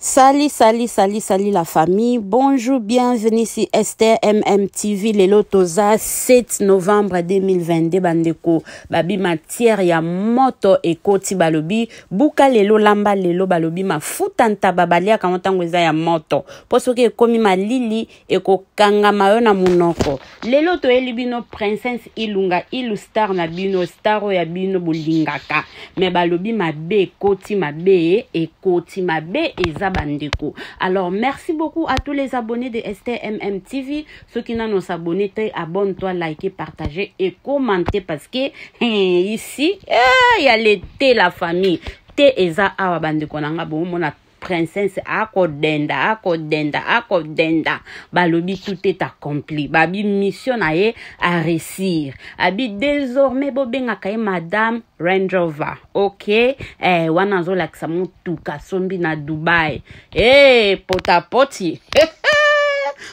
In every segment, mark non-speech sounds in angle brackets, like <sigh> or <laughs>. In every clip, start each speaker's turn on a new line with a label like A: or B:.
A: Salut, salut, salut, salut la famille. Bonjour, bienvenue sur Esther MMTV. Lelo toza 7 novembre 2022 bandeko. Babi matière ya moto koti balobi. Bouka lelo lamba lelo balobi ma futanta babalia kama eza ya moto. Po ma lili eko kanga maona na munoko. Lelo to bino princesse Ilunga Ilu star na bino star ya bino bulingaka. Me balobi mabe koti mabe ma mabe eza alors merci beaucoup à tous les abonnés de stmm tv Ceux qui n'ont pas te abonne toi like partage et commentez parce que <laughs> ici eh, il y a l'été la famille te ça awa princesse akodenda akodenda akodenda balobi tout est accompli babi mission na ye aresir abi désormais bobengaka ye madame randover ok eh, wana azolakisa motuka sombi na dubai e hey, potapoti <laughs>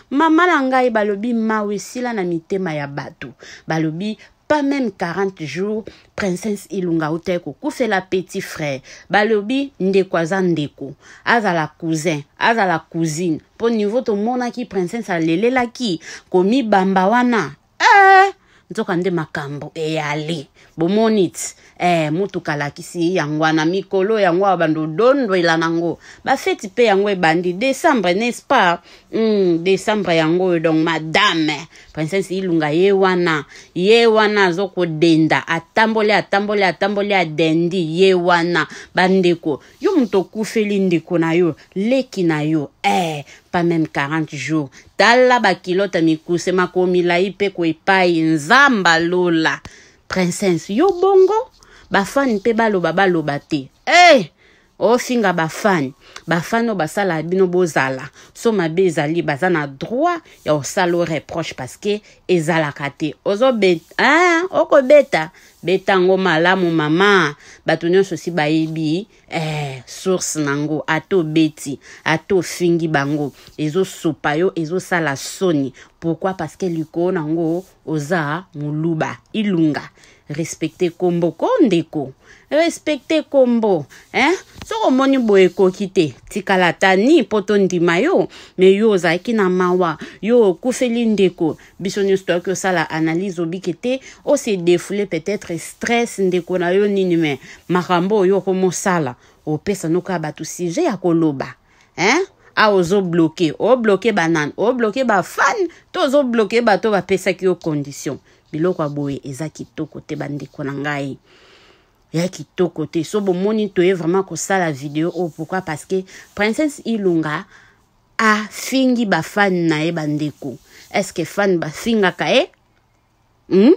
A: mama na ngai balobi mawe esila na mitema ya bato balobi pas même 40 jours princesse ilunga autai kokufela petit frère balobi ndeko aza ndeko azala cousin azala cousine mpo niveau tomonaki princesse alelelaki komibamba wana eh! nzokande makambo eyali bomoni ti eh, motuka alakisi yango wana mikolo yango awa bando odondwela nango bafeti mpe yango ebandi décembre n'est ce pas mm, décembre yango oyo donc madame princesse ilunga ye wana ye wana azokodenda atamboli atamboli atamboli adendi ye wana bandeko yo moto okufeli ndeko na yo leki na yo eh, pas même 40 jours tala bakilota mikuse makomilai mpeko epai nzambe alola princesse yo bongo bafani mpe baloba baloba te e eh! hey! ofinga bafani bafani oyo basala bino bozala so mabe ezali baza na droit ya osala o reproche parceke ezalaka te ozobeta ah, okobeta betango malamu mama bato nyonso si bayebi eh, source nango ata obeti ata ofingi bango ezosopa yo ezosala soni pourkui parceke likolo nango oza moluba ilunga respecte kombo ko ndeko respecte kombo eh? soko omoni boye ekoki te tikala ata ni mpo tondima yo me yo ozalaki na mawa yo okufeli ndeko biso nyonso toyaki osala analyse obiki te ose defule peut-être stress ndeko na yo nini me makambo oyo okoma osala opesa noko ya bato sujet ya koloba hein a ozobloke obloke banani obloke bafan to ozobloke bato bapesaki yo condition biloko ya boye eza kitoko te bandeko na ngai ya kitoko te so bomoni toye vraiment kosala video oyo pourkui parce que princesse ilunga afingi bafane na ye bandeko estce fane bafingaka ye mm?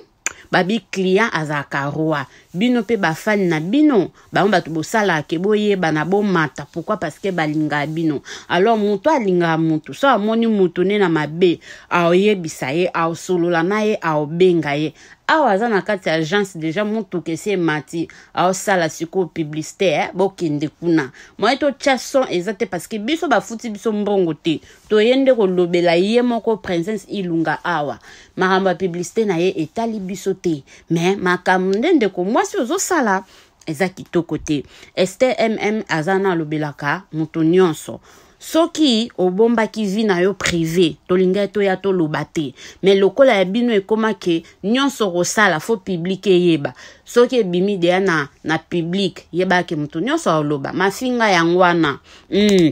A: babi client azalaka roi bino mpe bafani na bino bango bato bosalaka boyebana bomata pourkui parceke balingaka bino alors moto alingaka motu so amoni motu nde na mabe aoyebisa ye aosolola na ye aobenga ye awa aza na kati ya agence deja motuka esi emati aosala sikoyo publicitaire bokende kuna moye totya son eza te parceke biso bafuti biso mbongo te toye nde kolobela ye moko princesse ilunga awa makambo ya publicité na ye etali biso te me makambo nde ndeko mwasi ozosala eza kitoko te ester mm aza na alobelaka moto nyonso soki obombaki vi na yo prive tolingai toya toloba te me lokola ya bino ekomake nyonso kosala fo piblike eyeba soki ebimi deya na, na piblike yebaki motu nyonso aloba mafinga yango wana mm.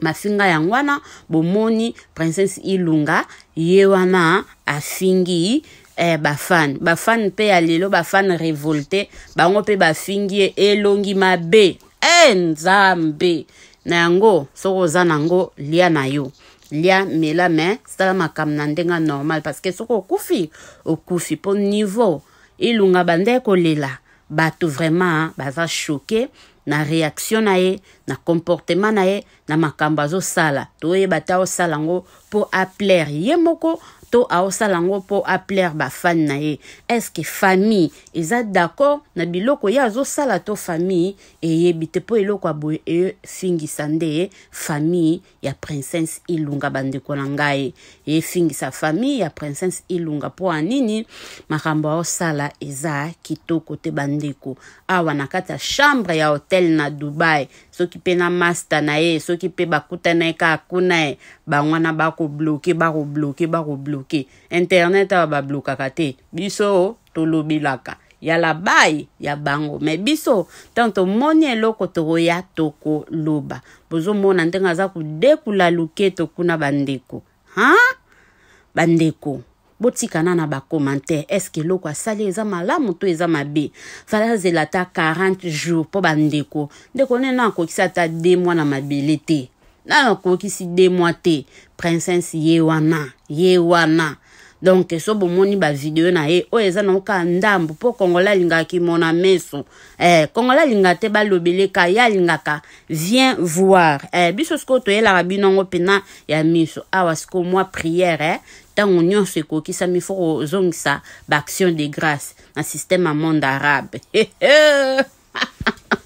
A: mafinga yango wana bomoni princesse ilunga ye wana afingi eh, bafane bafane mpe ya lelo bafane revolte bango mpe bafingi ye elongi mabe e eh, nzambe na yango soki oza nango lia na yo lia mela me sala makambo na ndenge normal parceke soki okufi okufi mpo niveau elunga bandee kolela bato vraiment baza choke na réaction na ye na comportement na ye na makambo azosala toyeba te osala yango mpo aplaire ye moko to aosala yango mpo aplaire bafane na ye eske famille eza d'accord na biloko ye azosala to famille eyebi te mpo eloko aboye efingisa nde famille ya princesse ilunga bandeko na ngai efingisa famille ya princesse ilunga mpo anini makambo aosala eza kitoko te bandeko awa na kati ya chambre ya hotel na dubai soki mpe na master na ye soki mpe bakutana ye kaka kuna ye bangwana bako ko bloke ba ko bloke ba ko bloke internet awa bablokaka te biso tolobelaka ya labai ya bango me biso ntango tomoni eloko tokoya tokoloba bozomona ndenge aza kodekula luketo kuna bandeko ha bandeko botikana na bacommentaire estce eloko asali eza malamu to eza mabe fala azela ata 40 jours mpo bandeko ndeko nena akokisa ata de mwana mabele te na nakokisi de mwa te princesse ye wana ye wana donk so bomoni bavideo na ye oyo eza na oka ndambo mpo kongola alingaki mona meso eh, kongola alinga te balobeleka ye alingaka vien voir eh, biso sikoyo toyelaka binongo mpena ya miso awa sikoyo mwa priere eh, ntango nyonso ekokisami fo kozongisa baaction de grâce na systeme ya monde arabe <laughs> <laughs>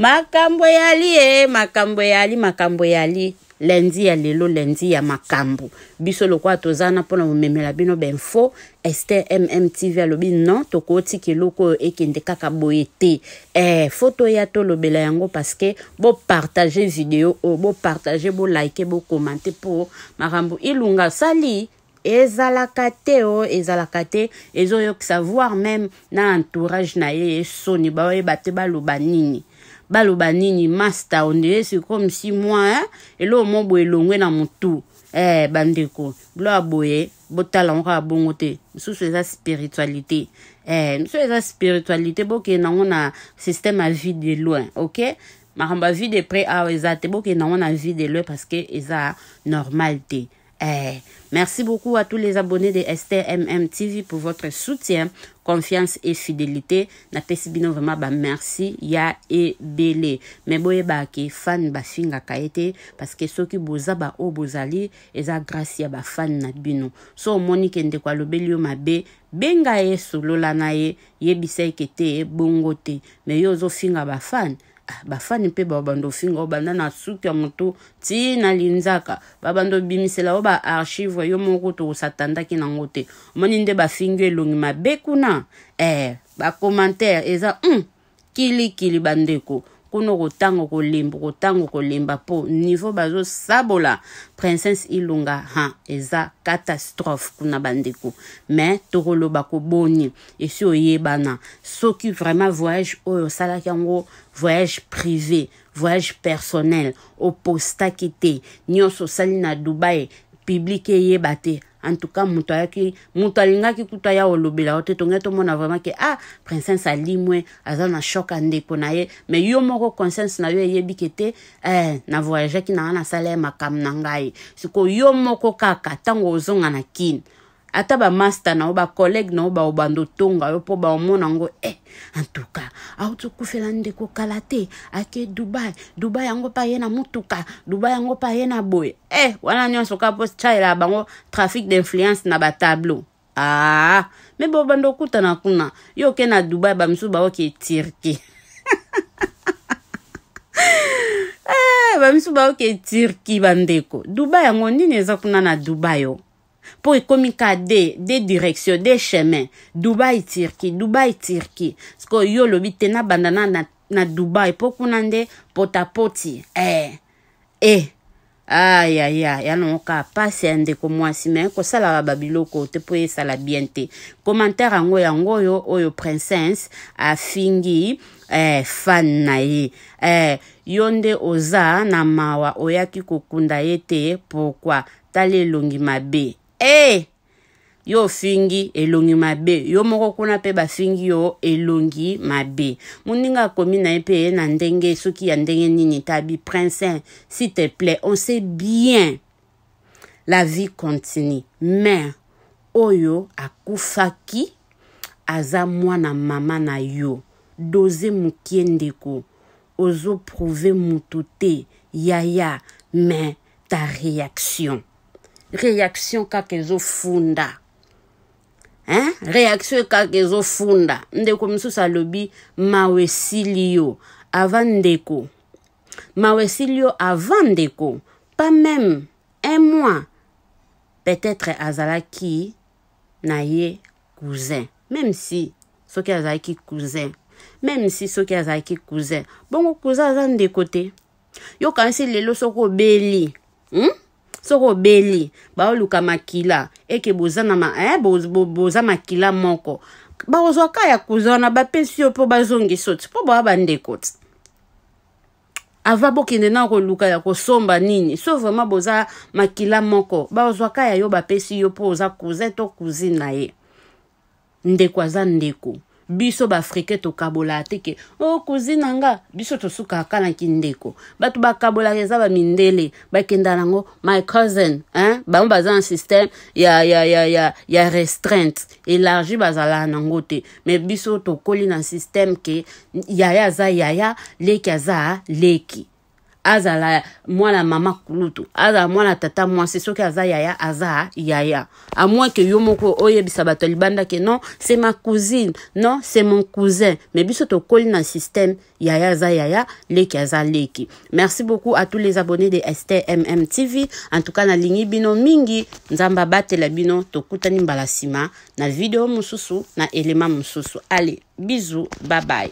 A: makambo yali e makambo yali makambo yali lendi ya lelo lendi ya makambo biso lokola toza na mpona komemela bino bainfo ester mm tv alobi non tokotika eloko oyo ekende kaka boye te eh, fo toya tolobela yango parceke bopartage video oyo bopartage bolike bokomante mpo makambo ilunga sali ezalaka te o ezalaka te ezoyokisa voir meme na entourage na ye esoni baoyeba te baloba nini baloba nini master ondeye sikomi si mwa eh? eloo mo boye elongwe na motu eh, bandeko bilo aboye eh. botala ngo kaka bongo te mosusu eza spiritualité eh, mosusu eza spiritualité bokende yango na systeme ya vie de loin ok makambo ya vie de près awa ah, eza te bokende yango na vie de loin parce que eza normal te Eh, merci beaucoup à tous les abonnés de STMM TV pour votre soutien, confiance et fidélité. Na pesibino vraiment ba merci ya e belé. Mais boye ba ke fan ba finga kaete parce que soki boza ba o bozali eza grâce ya ba fan na bino. So moni kende kwa lobeli mabe benga ye lola na ye yebisa eke te bongo te. Mais yo zo finga ba fan. bafani mpe bao bando ofinga o banda na suki ya motu ntina linzaka babanda obimisela o baarchive yo moko tokosa tandaki nango te omoni nde bafingi elongi mabe kuna e eh, bacommentaire eza mm, kilikili bandeko kuna kotanga kolemba kotanga kolemba po niveau bazosabola princesse ilunga ha eza catastrophe kuna bandeko me tokoloba koboni esi oyebana soki vraiment voyage oyo osalaki yango voyage privé voyage personnel opostaki te nyonso osali na dubai publike eyeba te antuka moto ayaki moto alingaki kuta ya olobela yo te tongai tomona vraiment ke ah princesse alimwe aza na shok andeko na ye me yo moko conscience na yo eyebi ke te eh, na voyageaki na nga nasala ye makambo na ngai sikoyo yo moko kaka ntango ozonga na kine ata bamaster na yo bacollege na yo baobanda otonga yo mpo baomona yango e eh, antuka auti okufela ndeko kala te ake dubai dubai yango mpa ye na motuka dubai yango mpa ye na boye e eh, wana nyonso ka mpo tyela bango trafic d'influence na batableau aa ah, me baobanda okutana kuna yo oke na dubai bamisu baoke etirki <laughs> eh, bamisu baoke etirki bandeko dubai yango nini eza kuna na dubai yo oh. mpo ekómi ka de de direction de chemin dubai turki dubai turki parceke yo olobi te nabanda na, na, na dubai mpo kuna nde potapoti eh, eh. ayaya yanongo ka pasi ya ndeko mwasi me kosalaka babiloko te mpo esala bien te commentaire yango yango oyo oyo oh, princesse afingi eh, fan na ye eh, yo nde oza na mawa oyaki kokunda ye te pourkui tala elongi mabe e yo fingi elongi mabe yo moko kuna mpe bafingi yo elongi mabe moninga akomi na ye mpe ye na ndenge soki ya ndenge nini tabi prince s'il te plaît on sait bien la vie continue mais oyo akufaki aza mwana mama na yo doze mokie ndeko ozoprouve motu te yaya mais ta réaction reaction kaka ezofunda hein? reaction kaka ezofunda ndeko mosusu alobi mawa esili yo ava ndeko mawa esili yo ava ndeko pas meme un mois peut-être azalaki na ye cousin même si soki azalaki cousin même si soki azalaki cousin bongo cousin aza ndeko te yokanisi lelo soki obeli hmm? soki obeli baoluka makila eke boza na ma, eh, boza makila moko bakozwa ka ya kozwana bapesi yo mpo bazongisa ti mpo baa bandeko ti ava bokende na koluka ya kosomba nini so vraimen boza makila moko bazwa ka ya yo bapesi yo mpo oza cousin to cousine na ye ndeko aza ndeko biso baafrikain tokabolaka te ke o oh, kuzi na nga biso tosukaka kaka na kindeko bato bakabolaka eza bamindele bakenda nango my cousin hein? bango baza na systeme ya, ya, ya, ya, ya restreinte élargi bazalaka nango te me biso tokoli na systeme ke yaya aza yaya leki aza leki azala mwana mama kulutu azala mwana tata mwasi soki aza yaya aza yaya à moins que yo moko oyebisa bato ya libanda ke non c'est ma cousine non c'est mon cousin mais biso tokoli na système yaya aza yaya leki aza leki merci beaucoup à tous les abonnés de stmm tv en tout cas nalingi bino mingi nzambe abatela bino tokutani mbala nsima na video mosusu na elema mosusu ale bizu babaye